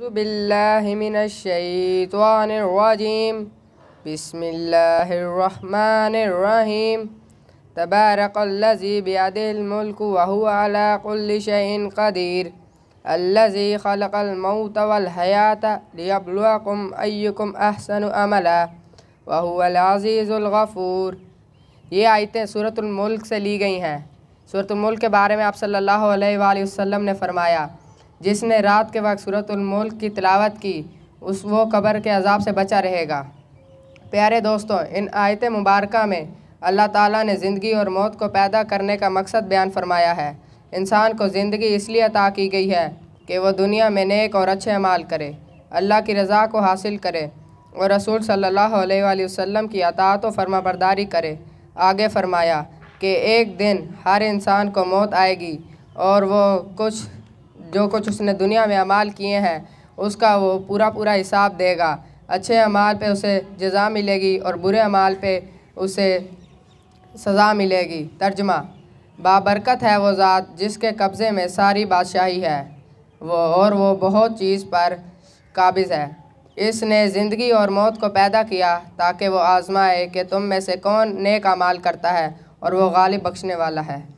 أعوذ بالله من الشيطان الرجيم بسم الله الرحمن الرحيم تبارك الذي بيده الملك وهو على كل شيء قدير الذي خلق الموت والحياة ليبلوكم أيكم أحسن أملا وهو العزيز الغفور سورة الملک سے لی گئی ہیں سورة الملک کے بارے میں آپ صلی اللہ علیہ وآلہ وسلم نے فرمایا جس نے رات کے وقت صورت الملک کی تلاوت کی اس وہ قبر کے عذاب سے بچا رہے گا پیارے دوستوں ان آیت مبارکہ میں اللہ تعالیٰ نے زندگی اور موت کو پیدا کرنے کا مقصد بیان فرمایا ہے انسان کو زندگی اس لیے عطا کی گئی ہے کہ وہ دنیا میں نیک اور اچھے عمال کرے اللہ کی رضا کو حاصل کرے اور رسول صلی اللہ علیہ وآلہ وسلم کی عطاعت و فرما برداری کرے آگے فرمایا کہ ایک دن ہر انسان کو موت آئے گی اور وہ کچھ जो कुछ उसने दुनिया में अमाल किए हैं उसका वो पूरा पूरा हिसाब देगा अच्छे अमाल पे उसे जजा मिलेगी और बुरे अमाल पे उसे सज़ा मिलेगी तर्जमा बाबरकत है वो ज़ात जिसके कब्ज़े में सारी बादशाही है वो और वो बहुत चीज़ पर काबिज़ है इसने ज़िंदगी और मौत को पैदा किया ताकि वो आज़माए कि तुम में से कौन नेक अमाल करता है और वो गालिब बख्शने वाला है